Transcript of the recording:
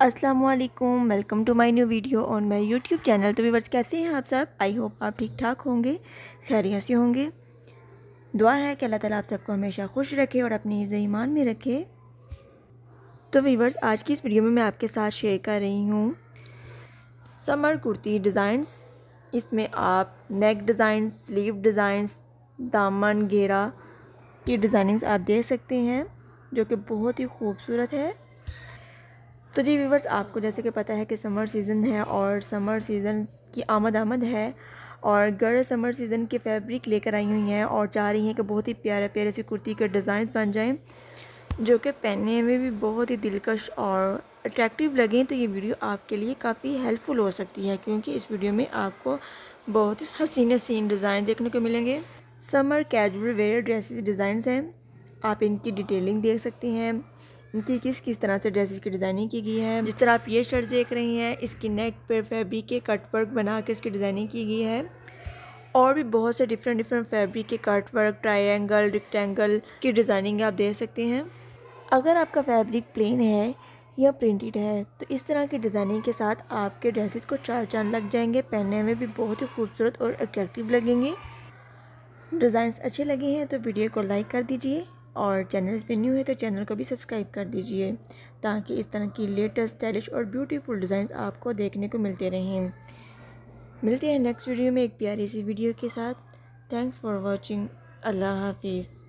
Aslam welcome to my new video on my YouTube channel तो viewers कैसे हैं आप सब आई होप आप ठीक ठाक होंगे खैरियत से होंगे दुआ है कि अल्लाह ताला आप सबको हमेशा खुश रखे और अपने ईमान में रखे तो व्यूवर्स आज की इस वीडियो में मैं आपके साथ शेयर कर रही हूँ समर कुर्ती डिज़ाइंस इसमें आप नेक डिज़ाइंस स्लीव डिज़ाइंस दामन घेरा की डिज़ाइनिंग्स आप देख सकते हैं जो कि बहुत ही खूबसूरत है तो जी व्यूवर्स आपको जैसे कि पता है कि समर सीज़न है और समर सीज़न की आमद आमद है और गर्ल समर सीज़न के फैब्रिक लेकर आई हुई हैं और चाह रही हैं कि बहुत ही प्यारे प्यारे से कुर्ती के डिज़ाइन बन जाएँ जो कि पहनने में भी बहुत ही दिलकश और अट्रैक्टिव लगें तो ये वीडियो आपके लिए काफ़ी हेल्पफुल हो सकती है क्योंकि इस वीडियो में आपको बहुत ही हसीन हसीन डिज़ाइन देखने को मिलेंगे summer casual wear dresses design हैं आप इनकी डिटेलिंग देख सकती हैं इनकी किस किस तरह से ड्रेसेस की डिज़ाइनिंग की गई है जिस तरह आप ये शर्ट देख रही हैं इसकी नेक पर फैब्रिक के कट वर्क बना कर इसकी डिज़ाइनिंग की गई है और भी बहुत से डिफरेंट डिफरेंट फैब्रिक के कट वर्क ट्राइंगल रिक्टेंगल की डिज़ाइनिंग आप दे सकते हैं अगर आपका फैब्रिक प्लेन है या प्रिंटेड है तो इस तरह की डिज़ाइनिंग के साथ आपके ड्रेसेस को चार चांद लग जाएंगे पहनने में भी बहुत ही खूबसूरत और अट्रैक्टिव लगेंगे डिज़ाइंस अच्छे लगे हैं तो वीडियो को लाइक कर दीजिए और चैनल पे न्यू है तो चैनल को भी सब्सक्राइब कर दीजिए ताकि इस तरह की लेटेस्ट स्टाइलिश और ब्यूटीफुल डिज़ाइन आपको देखने को मिलते रहें मिलते हैं नेक्स्ट वीडियो में एक प्यारी सी वीडियो के साथ थैंक्स फॉर वॉचिंग अल्लाह हाफिज़